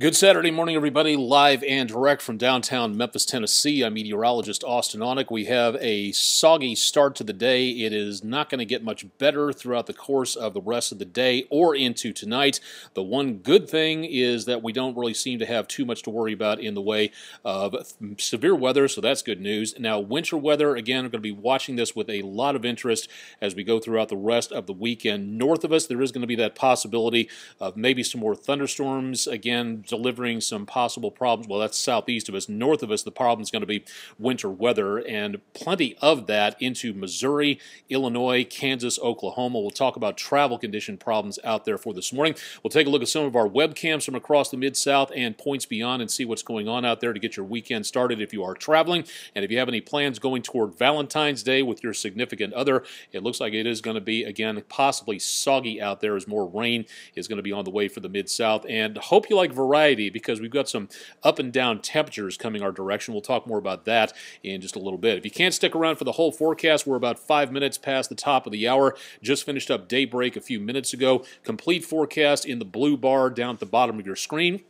Good Saturday morning, everybody. Live and direct from downtown Memphis, Tennessee. I'm meteorologist Austin Onick. We have a soggy start to the day. It is not going to get much better throughout the course of the rest of the day or into tonight. The one good thing is that we don't really seem to have too much to worry about in the way of severe weather, so that's good news. Now, winter weather, again, I'm going to be watching this with a lot of interest as we go throughout the rest of the weekend. North of us, there is going to be that possibility of maybe some more thunderstorms. Again, delivering some possible problems. Well, that's southeast of us. North of us, the problem is going to be winter weather and plenty of that into Missouri, Illinois, Kansas, Oklahoma. We'll talk about travel condition problems out there for this morning. We'll take a look at some of our webcams from across the Mid South and points beyond and see what's going on out there to get your weekend started if you are traveling. And if you have any plans going toward Valentine's Day with your significant other, it looks like it is going to be, again, possibly soggy out there as more rain is going to be on the way for the Mid South. And hope you like variety variety because we've got some up and down temperatures coming our direction. We'll talk more about that in just a little bit. If you can't stick around for the whole forecast, we're about five minutes past the top of the hour. Just finished up daybreak a few minutes ago. Complete forecast in the blue bar down at the bottom of your screen.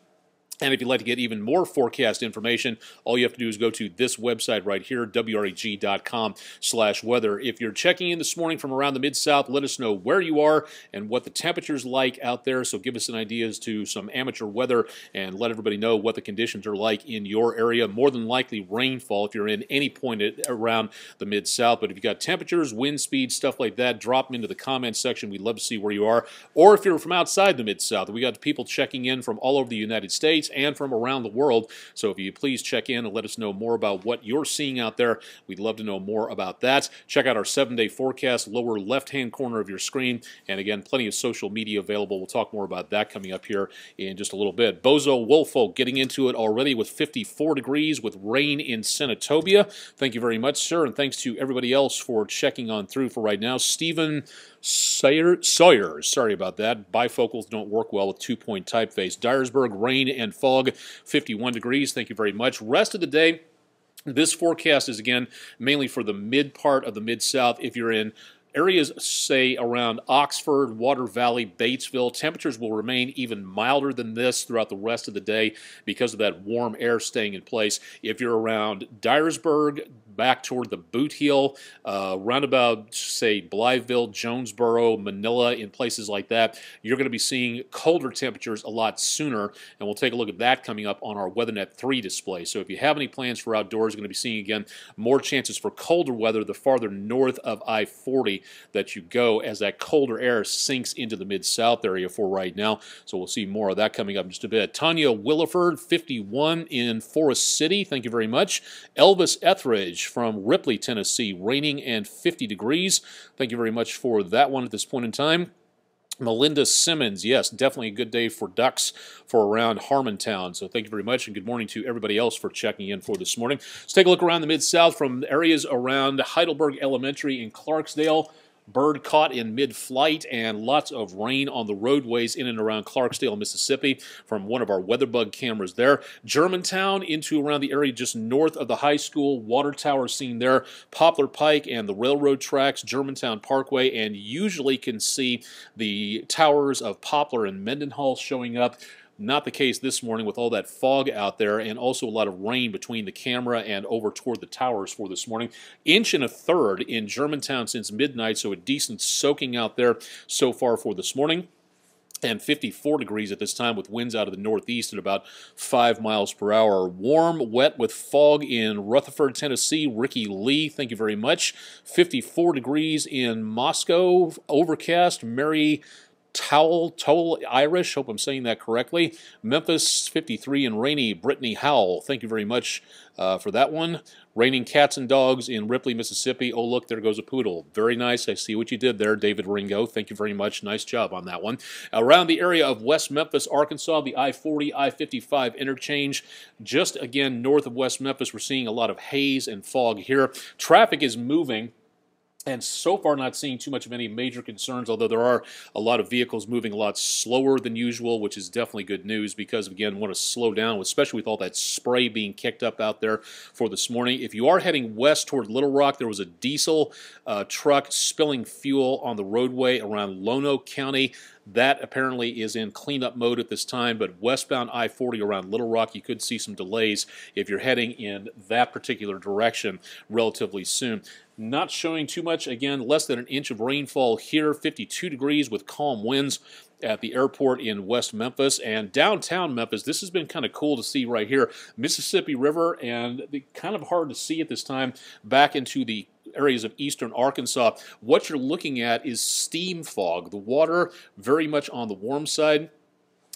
And if you'd like to get even more forecast information, all you have to do is go to this website right here, wreg.com slash weather. If you're checking in this morning from around the Mid-South, let us know where you are and what the temperature's like out there. So give us an idea as to some amateur weather and let everybody know what the conditions are like in your area. More than likely rainfall if you're in any point around the Mid-South. But if you've got temperatures, wind speed, stuff like that, drop them into the comments section. We'd love to see where you are. Or if you're from outside the Mid-South, we got people checking in from all over the United States and from around the world. So if you please check in and let us know more about what you're seeing out there, we'd love to know more about that. Check out our seven day forecast, lower left hand corner of your screen. And again, plenty of social media available. We'll talk more about that coming up here in just a little bit. Bozo Wolfo getting into it already with 54 degrees with rain in Senatobia. Thank you very much, sir. And thanks to everybody else for checking on through for right now. Stephen Sayer, Sawyer sorry about that. Bifocals don't work well with two point typeface. Dyersburg, rain and fog, 51 degrees. Thank you very much. Rest of the day, this forecast is again mainly for the mid part of the mid south. If you're in areas, say, around Oxford, Water Valley, Batesville, temperatures will remain even milder than this throughout the rest of the day because of that warm air staying in place. If you're around Dyersburg, back toward the boot heel, uh, round about, say, Blytheville, Jonesboro, Manila, in places like that. You're going to be seeing colder temperatures a lot sooner, and we'll take a look at that coming up on our WeatherNet 3 display. So if you have any plans for outdoors, you're going to be seeing, again, more chances for colder weather the farther north of I-40 that you go as that colder air sinks into the Mid-South area for right now. So we'll see more of that coming up in just a bit. Tanya Williford, 51 in Forest City. Thank you very much. Elvis Etheridge, from Ripley, Tennessee, raining and 50 degrees. Thank you very much for that one at this point in time. Melinda Simmons, yes, definitely a good day for ducks for around Harmontown. So thank you very much, and good morning to everybody else for checking in for this morning. Let's take a look around the Mid-South from areas around Heidelberg Elementary in Clarksdale bird caught in mid-flight, and lots of rain on the roadways in and around Clarksdale, Mississippi, from one of our weatherbug cameras there. Germantown into around the area just north of the high school, water tower seen there, Poplar Pike and the railroad tracks, Germantown Parkway, and usually can see the towers of Poplar and Mendenhall showing up not the case this morning with all that fog out there and also a lot of rain between the camera and over toward the towers for this morning. Inch and a third in Germantown since midnight, so a decent soaking out there so far for this morning and 54 degrees at this time with winds out of the northeast at about 5 miles per hour. Warm, wet with fog in Rutherford, Tennessee. Ricky Lee, thank you very much. 54 degrees in Moscow. Overcast, merry Towel, Toll Irish. Hope I'm saying that correctly. Memphis 53 and Rainy Brittany Howell. Thank you very much uh, for that one. Raining Cats and Dogs in Ripley, Mississippi. Oh, look, there goes a poodle. Very nice. I see what you did there, David Ringo. Thank you very much. Nice job on that one. Around the area of West Memphis, Arkansas, the I-40, I-55 interchange. Just again, north of West Memphis, we're seeing a lot of haze and fog here. Traffic is moving and so far not seeing too much of any major concerns, although there are a lot of vehicles moving a lot slower than usual, which is definitely good news because, again, want to slow down, especially with all that spray being kicked up out there for this morning. If you are heading west toward Little Rock, there was a diesel uh, truck spilling fuel on the roadway around Lono County. That apparently is in cleanup mode at this time, but westbound I 40 around Little Rock, you could see some delays if you're heading in that particular direction relatively soon. Not showing too much, again, less than an inch of rainfall here, 52 degrees with calm winds at the airport in West Memphis and downtown Memphis. This has been kind of cool to see right here. Mississippi River and kind of hard to see at this time back into the areas of eastern Arkansas, what you're looking at is steam fog. The water very much on the warm side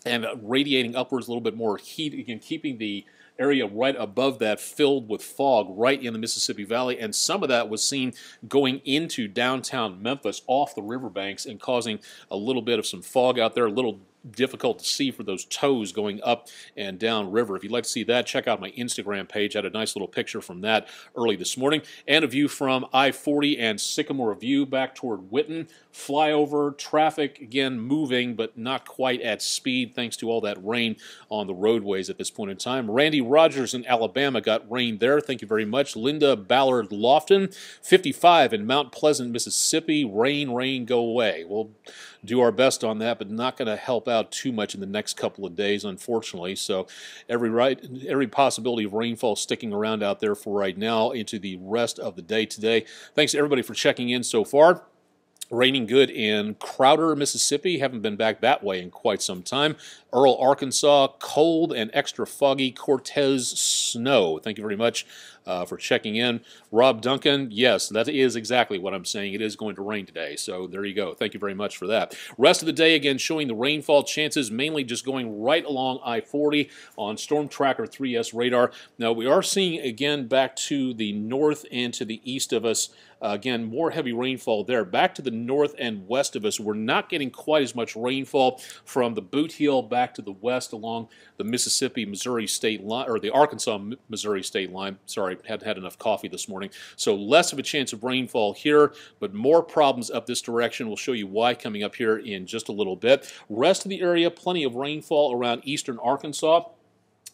and radiating upwards a little bit more heat, again, keeping the area right above that filled with fog right in the Mississippi Valley, and some of that was seen going into downtown Memphis off the riverbanks and causing a little bit of some fog out there, a little difficult to see for those toes going up and down river. If you'd like to see that, check out my Instagram page. I had a nice little picture from that early this morning. And a view from I-40 and Sycamore View back toward Witten. Flyover traffic, again, moving, but not quite at speed thanks to all that rain on the roadways at this point in time. Randy Rogers in Alabama got rain there. Thank you very much. Linda Ballard Lofton, 55 in Mount Pleasant, Mississippi. Rain, rain, go away. Well, do our best on that, but not going to help out too much in the next couple of days, unfortunately. So every right, every possibility of rainfall sticking around out there for right now into the rest of the day today. Thanks to everybody for checking in so far raining good in Crowder, Mississippi. Haven't been back that way in quite some time. Earl, Arkansas, cold and extra foggy Cortez snow. Thank you very much uh, for checking in. Rob Duncan, yes, that is exactly what I'm saying. It is going to rain today, so there you go. Thank you very much for that. Rest of the day, again, showing the rainfall chances, mainly just going right along I-40 on Storm Tracker 3S radar. Now, we are seeing, again, back to the north and to the east of us, uh, again, more heavy rainfall there. Back to the north and west of us, we're not getting quite as much rainfall from the Boot heel back back to the west along the Mississippi Missouri state line, or the Arkansas Missouri state line. Sorry, hadn't had enough coffee this morning. So less of a chance of rainfall here, but more problems up this direction. We'll show you why coming up here in just a little bit. Rest of the area, plenty of rainfall around eastern Arkansas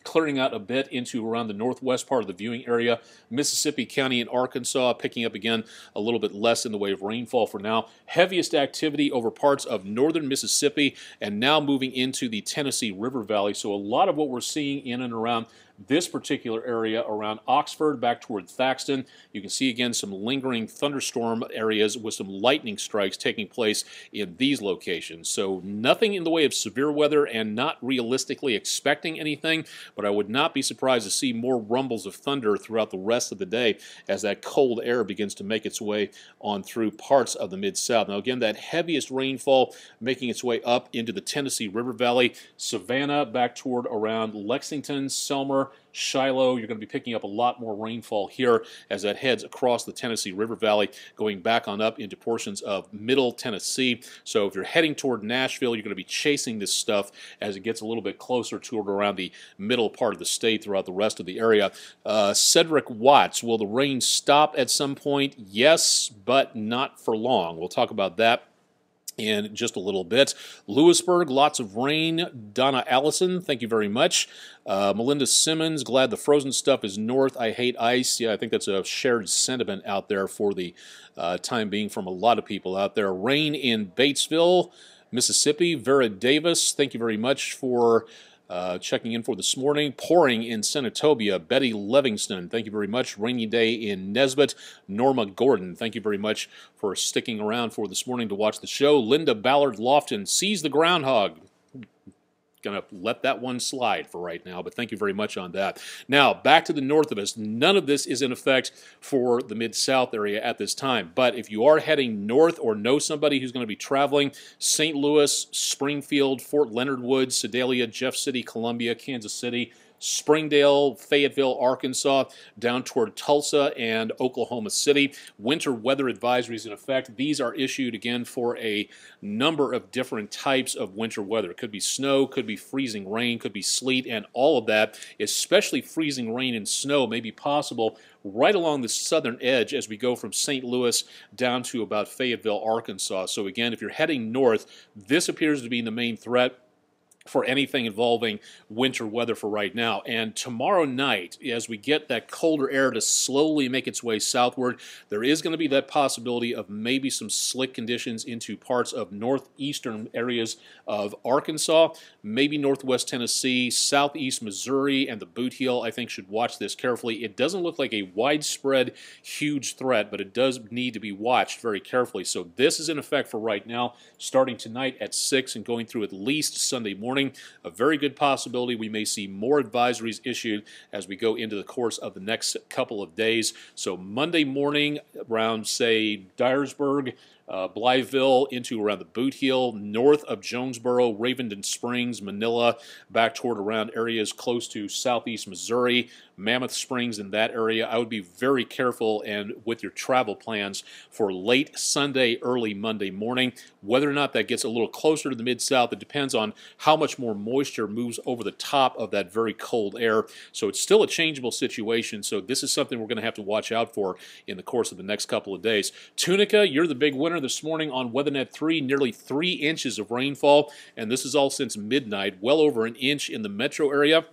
clearing out a bit into around the northwest part of the viewing area. Mississippi County and Arkansas picking up again a little bit less in the way of rainfall for now. Heaviest activity over parts of northern Mississippi and now moving into the Tennessee River Valley. So a lot of what we're seeing in and around this particular area around Oxford back toward Thaxton. You can see again some lingering thunderstorm areas with some lightning strikes taking place in these locations. So nothing in the way of severe weather and not realistically expecting anything, but I would not be surprised to see more rumbles of thunder throughout the rest of the day as that cold air begins to make its way on through parts of the Mid-South. Now again, that heaviest rainfall making its way up into the Tennessee River Valley, Savannah back toward around Lexington, Selmer, Shiloh, you're going to be picking up a lot more rainfall here as that heads across the Tennessee River Valley, going back on up into portions of middle Tennessee. So if you're heading toward Nashville, you're going to be chasing this stuff as it gets a little bit closer toward around the middle part of the state throughout the rest of the area. Uh, Cedric Watts, will the rain stop at some point? Yes, but not for long. We'll talk about that in just a little bit. Lewisburg, lots of rain. Donna Allison, thank you very much. Uh, Melinda Simmons, glad the frozen stuff is north. I hate ice. Yeah, I think that's a shared sentiment out there for the uh, time being from a lot of people out there. Rain in Batesville, Mississippi. Vera Davis, thank you very much for uh, checking in for this morning. Pouring in Senatobia, Betty Levingston, thank you very much. Rainy Day in Nesbitt, Norma Gordon, thank you very much for sticking around for this morning to watch the show. Linda Ballard Lofton sees the groundhog going to let that one slide for right now, but thank you very much on that. Now, back to the north of us. None of this is in effect for the Mid-South area at this time, but if you are heading north or know somebody who's going to be traveling, St. Louis, Springfield, Fort Leonard Woods, Sedalia, Jeff City, Columbia, Kansas City, Springdale, Fayetteville, Arkansas, down toward Tulsa and Oklahoma City. Winter weather advisories in effect. These are issued again for a number of different types of winter weather. It could be snow, could be freezing rain, could be sleet, and all of that, especially freezing rain and snow, may be possible right along the southern edge as we go from St. Louis down to about Fayetteville, Arkansas. So again, if you're heading north, this appears to be the main threat for anything involving winter weather for right now. And tomorrow night, as we get that colder air to slowly make its way southward, there is going to be that possibility of maybe some slick conditions into parts of northeastern areas of Arkansas, maybe northwest Tennessee, southeast Missouri, and the Boot Heel, I think, should watch this carefully. It doesn't look like a widespread, huge threat, but it does need to be watched very carefully. So this is in effect for right now, starting tonight at 6 and going through at least Sunday morning a very good possibility we may see more advisories issued as we go into the course of the next couple of days. So Monday morning around, say, Dyersburg, uh, Blytheville into around the Boot Hill, north of Jonesboro, Ravenden Springs, Manila, back toward around areas close to southeast Missouri, Mammoth Springs in that area, I would be very careful and with your travel plans for late Sunday, early Monday morning. Whether or not that gets a little closer to the mid south, it depends on how much more moisture moves over the top of that very cold air. So it's still a changeable situation. So this is something we're going to have to watch out for in the course of the next couple of days. Tunica, you're the big winner this morning on WeatherNet 3, nearly three inches of rainfall, and this is all since midnight, well over an inch in the metro area.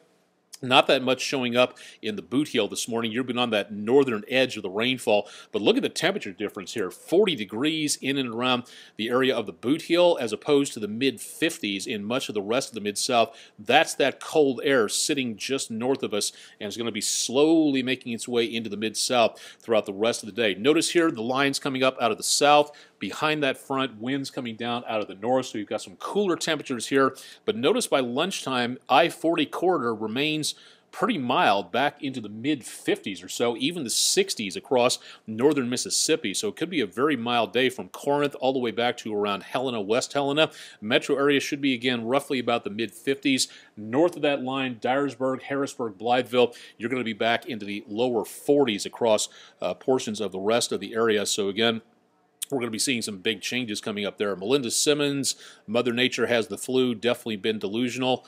Not that much showing up in the boot heel this morning. You've been on that northern edge of the rainfall, but look at the temperature difference here 40 degrees in and around the area of the boot heel as opposed to the mid 50s in much of the rest of the mid south. That's that cold air sitting just north of us and it's going to be slowly making its way into the mid south throughout the rest of the day. Notice here the lines coming up out of the south behind that front, winds coming down out of the north, so you've got some cooler temperatures here. But notice by lunchtime, I 40 corridor remains pretty mild back into the mid 50s or so, even the 60s across northern Mississippi. So it could be a very mild day from Corinth all the way back to around Helena, West Helena. Metro area should be again roughly about the mid 50s. North of that line, Dyersburg, Harrisburg, Blytheville, you're going to be back into the lower 40s across uh, portions of the rest of the area. So again, we're going to be seeing some big changes coming up there. Melinda Simmons, Mother Nature has the flu, definitely been delusional.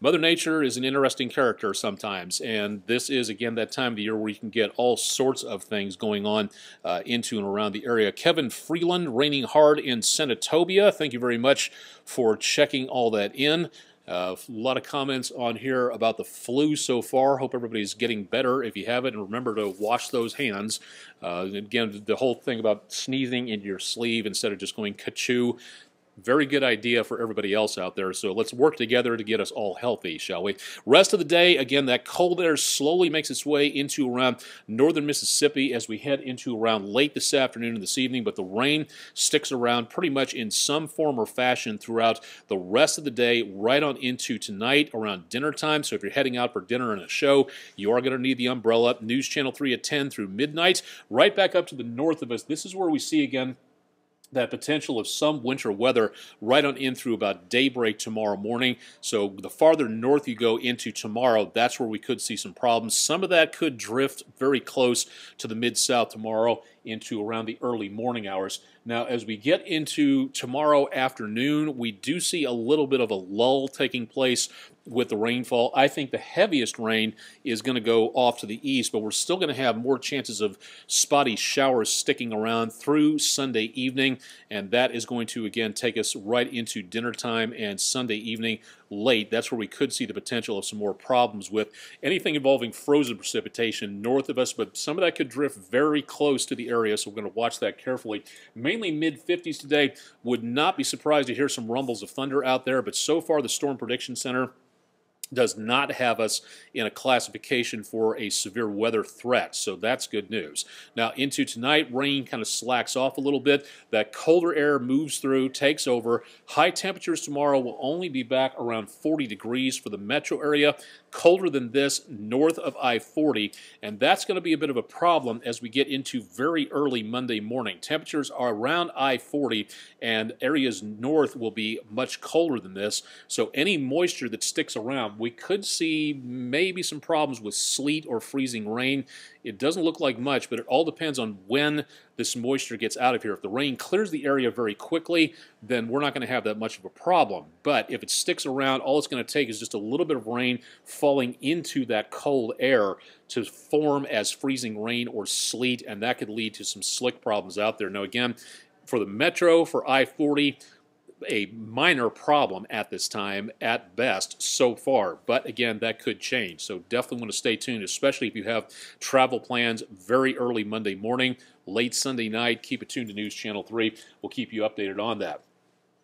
Mother Nature is an interesting character sometimes, and this is again that time of the year where you can get all sorts of things going on uh, into and around the area. Kevin Freeland, raining hard in Senatobia. Thank you very much for checking all that in. Uh, a lot of comments on here about the flu so far. Hope everybody's getting better if you have it. And remember to wash those hands. Uh, again, the whole thing about sneezing in your sleeve instead of just going ka very good idea for everybody else out there. So let's work together to get us all healthy, shall we? Rest of the day, again, that cold air slowly makes its way into around northern Mississippi as we head into around late this afternoon and this evening, but the rain sticks around pretty much in some form or fashion throughout the rest of the day, right on into tonight around dinner time. So if you're heading out for dinner and a show, you are going to need the umbrella. News Channel 3 at 10 through midnight. Right back up to the north of us, this is where we see again that potential of some winter weather right on in through about daybreak tomorrow morning. So the farther north you go into tomorrow, that's where we could see some problems. Some of that could drift very close to the mid-south tomorrow into around the early morning hours. Now, as we get into tomorrow afternoon, we do see a little bit of a lull taking place with the rainfall. I think the heaviest rain is going to go off to the east, but we're still going to have more chances of spotty showers sticking around through Sunday evening, and that is going to again take us right into dinner time and Sunday evening late. That's where we could see the potential of some more problems with anything involving frozen precipitation north of us, but some of that could drift very close to the area, so we're going to watch that carefully. Mainly mid 50s today. Would not be surprised to hear some rumbles of thunder out there, but so far the Storm Prediction Center does not have us in a classification for a severe weather threat, so that's good news. Now, into tonight, rain kind of slacks off a little bit. That colder air moves through, takes over. High temperatures tomorrow will only be back around 40 degrees for the metro area, colder than this north of I 40, and that's going to be a bit of a problem as we get into very early Monday morning. Temperatures are around I 40, and areas north will be much colder than this, so any moisture that sticks around we could see maybe some problems with sleet or freezing rain. It doesn't look like much, but it all depends on when this moisture gets out of here. If the rain clears the area very quickly, then we're not going to have that much of a problem. But if it sticks around, all it's going to take is just a little bit of rain falling into that cold air to form as freezing rain or sleet, and that could lead to some slick problems out there. Now, again, for the metro, for I 40, a minor problem at this time, at best, so far. But again, that could change. So definitely want to stay tuned, especially if you have travel plans very early Monday morning, late Sunday night. Keep it tuned to News Channel 3. We'll keep you updated on that.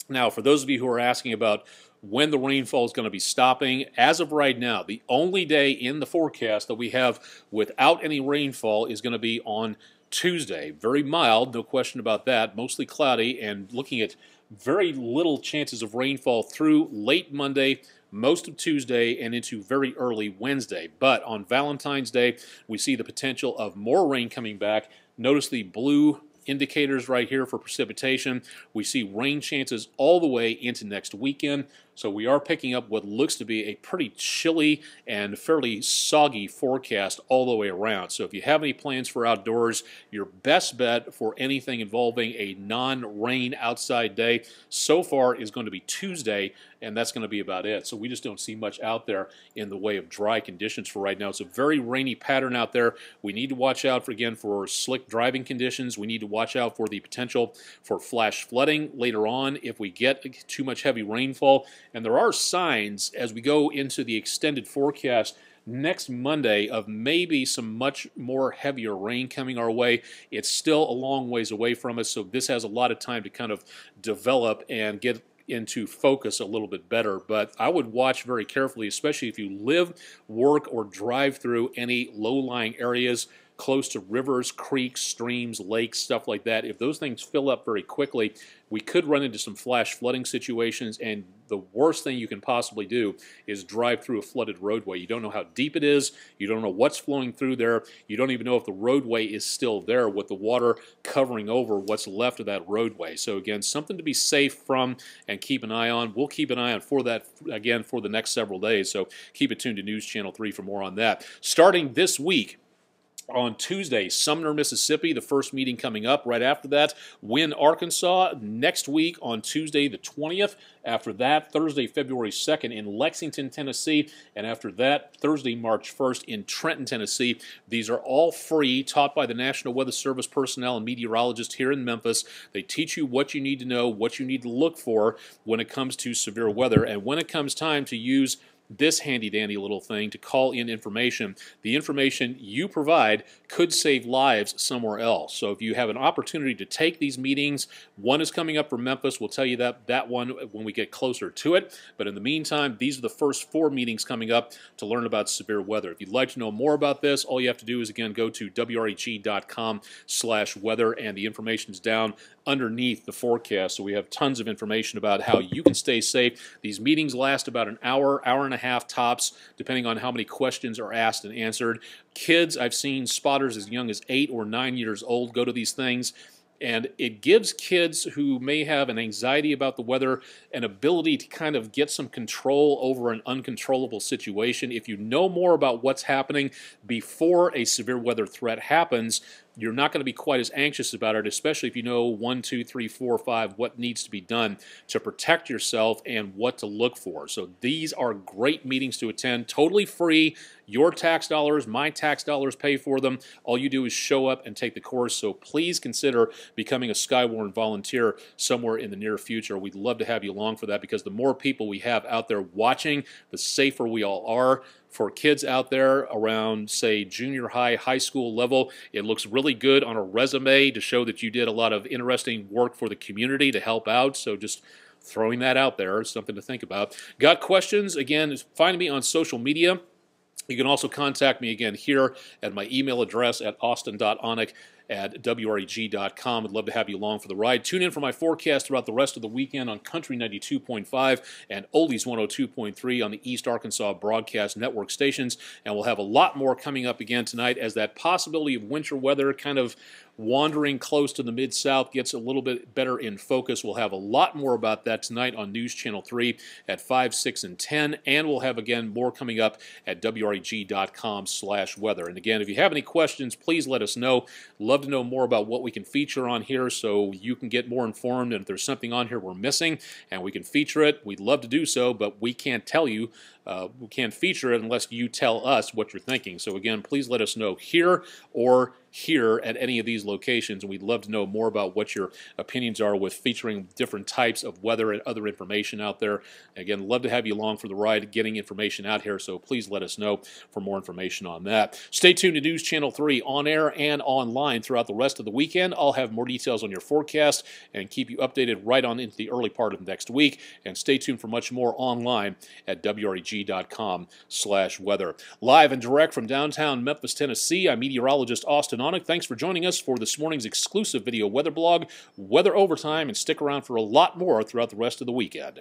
Now, for those of you who are asking about when the rainfall is going to be stopping. As of right now, the only day in the forecast that we have without any rainfall is going to be on Tuesday. Very mild, no question about that, mostly cloudy, and looking at very little chances of rainfall through late Monday, most of Tuesday, and into very early Wednesday. But on Valentine's Day, we see the potential of more rain coming back. Notice the blue indicators right here for precipitation. We see rain chances all the way into next weekend. So we are picking up what looks to be a pretty chilly and fairly soggy forecast all the way around. So if you have any plans for outdoors, your best bet for anything involving a non-rain outside day so far is going to be Tuesday, and that's going to be about it. So we just don't see much out there in the way of dry conditions for right now. It's a very rainy pattern out there. We need to watch out for, again for slick driving conditions. We need to watch out for the potential for flash flooding later on if we get too much heavy rainfall. And there are signs as we go into the extended forecast next Monday of maybe some much more heavier rain coming our way. It's still a long ways away from us, so this has a lot of time to kind of develop and get into focus a little bit better. But I would watch very carefully, especially if you live, work, or drive through any low lying areas close to rivers, creeks, streams, lakes, stuff like that, if those things fill up very quickly, we could run into some flash flooding situations. And the worst thing you can possibly do is drive through a flooded roadway. You don't know how deep it is. You don't know what's flowing through there. You don't even know if the roadway is still there with the water covering over what's left of that roadway. So again, something to be safe from and keep an eye on. We'll keep an eye on for that again for the next several days. So keep it tuned to News Channel 3 for more on that. Starting this week, on Tuesday, Sumner, Mississippi, the first meeting coming up. Right after that, Wynn, Arkansas, next week on Tuesday, the 20th. After that, Thursday, February 2nd in Lexington, Tennessee. And after that, Thursday, March 1st in Trenton, Tennessee. These are all free, taught by the National Weather Service personnel and meteorologists here in Memphis. They teach you what you need to know, what you need to look for when it comes to severe weather, and when it comes time to use this handy dandy little thing to call in information. The information you provide could save lives somewhere else. So if you have an opportunity to take these meetings, one is coming up for Memphis. We'll tell you that that one when we get closer to it. But in the meantime, these are the first four meetings coming up to learn about severe weather. If you'd like to know more about this, all you have to do is again go to wreg.com/weather and the information is down underneath the forecast. So we have tons of information about how you can stay safe. These meetings last about an hour, hour and a half tops, depending on how many questions are asked and answered. Kids, I've seen spotters as young as eight or nine years old go to these things and it gives kids who may have an anxiety about the weather an ability to kind of get some control over an uncontrollable situation. If you know more about what's happening before a severe weather threat happens, you're not going to be quite as anxious about it, especially if you know one, two, three, four, five, what needs to be done to protect yourself and what to look for. So these are great meetings to attend, totally free. Your tax dollars, my tax dollars pay for them. All you do is show up and take the course. So please consider becoming a Skywarn volunteer somewhere in the near future. We'd love to have you along for that because the more people we have out there watching, the safer we all are for kids out there around, say, junior high, high school level. It looks really good on a resume to show that you did a lot of interesting work for the community to help out. So just throwing that out there, something to think about. Got questions? Again, find me on social media. You can also contact me again here at my email address at austin.onic at WREG.com. Would love to have you along for the ride. Tune in for my forecast throughout the rest of the weekend on Country 92.5 and Oldies 102.3 on the East Arkansas Broadcast Network stations. And we'll have a lot more coming up again tonight as that possibility of winter weather kind of wandering close to the Mid South gets a little bit better in focus. We'll have a lot more about that tonight on News Channel 3 at 5, 6, and 10. And we'll have, again, more coming up at WREG.com slash weather. And again, if you have any questions, please let us know. Love love to know more about what we can feature on here so you can get more informed. And if there's something on here we're missing and we can feature it, we'd love to do so, but we can't tell you uh, we can't feature it unless you tell us what you're thinking. So again, please let us know here or here at any of these locations, we'd love to know more about what your opinions are with featuring different types of weather and other information out there. Again, love to have you along for the ride getting information out here, so please let us know for more information on that. Stay tuned to News Channel 3 on air and online throughout the rest of the weekend. I'll have more details on your forecast and keep you updated right on into the early part of next week, and stay tuned for much more online at WREG WFG.com slash weather. Live and direct from downtown Memphis, Tennessee, I'm meteorologist Austin Onick. Thanks for joining us for this morning's exclusive video weather blog, Weather Overtime, and stick around for a lot more throughout the rest of the weekend.